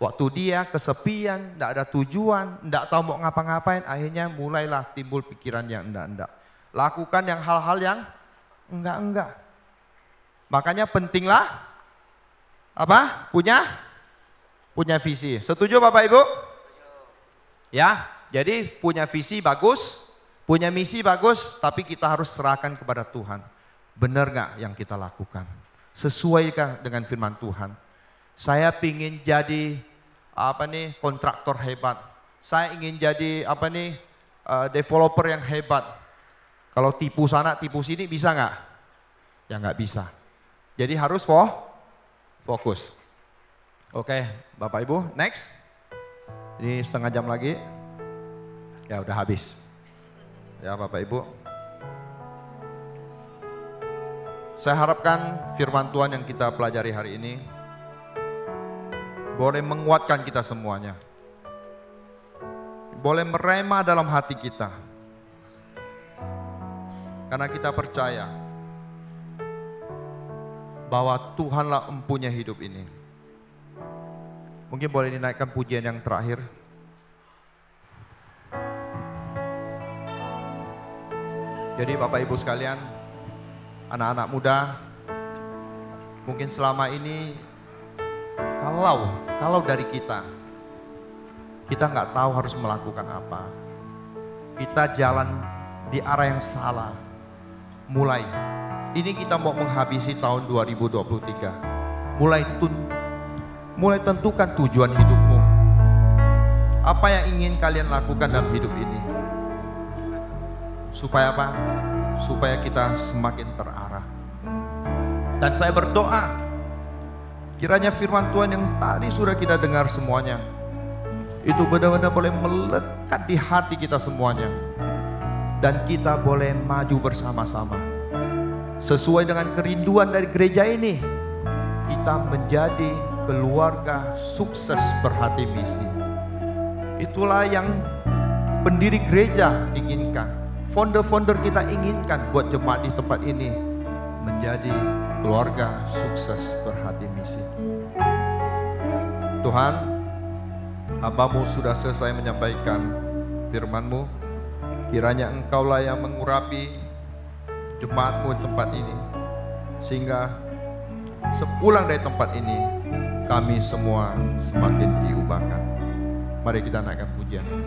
Waktu dia kesepian, tidak ada tujuan, tidak tahu mau ngapa-ngapain, akhirnya mulailah timbul pikiran yang enggak-enggak. Lakukan yang hal-hal yang enggak-enggak. Makanya pentinglah apa? Punya punya visi. Setuju Bapak Ibu? Ya, jadi punya visi bagus, punya misi bagus, tapi kita harus serahkan kepada Tuhan. Benar nggak yang kita lakukan? Sesuaikan dengan firman Tuhan? Saya ingin jadi apa nih kontraktor hebat. Saya ingin jadi apa nih uh, developer yang hebat. Kalau tipu sana tipu sini bisa nggak? Ya nggak bisa. Jadi harus fo fokus. Oke, okay, Bapak Ibu, next. Ini setengah jam lagi. Ya udah habis. Ya Bapak Ibu. Saya harapkan firman Tuhan yang kita pelajari hari ini boleh menguatkan kita semuanya. Boleh merema dalam hati kita. Karena kita percaya bahwa Tuhanlah empunya hidup ini. Mungkin boleh dinaikkan pujian yang terakhir. Jadi Bapak Ibu sekalian, anak-anak muda, mungkin selama ini kalau, kalau dari kita, kita nggak tahu harus melakukan apa. Kita jalan di arah yang salah. Mulai, ini kita mau menghabisi tahun 2023. Mulai tun, mulai tentukan tujuan hidupmu. Apa yang ingin kalian lakukan dalam hidup ini? Supaya apa? Supaya kita semakin terarah. Dan saya berdoa Kiranya firman Tuhan yang tadi sudah kita dengar semuanya itu benar-benar boleh melekat di hati kita semuanya dan kita boleh maju bersama-sama sesuai dengan kerinduan dari gereja ini kita menjadi keluarga sukses berhati misi itulah yang pendiri gereja inginkan founder-founder kita inginkan buat jemaat di tempat ini menjadi keluarga sukses berhati misi. Tuhan, hambamu sudah selesai menyampaikan firmanmu, kiranya engkaulah yang mengurapi jemaatmu di tempat ini, sehingga sepulang dari tempat ini, kami semua semakin diubahkan. Mari kita naikkan pujian.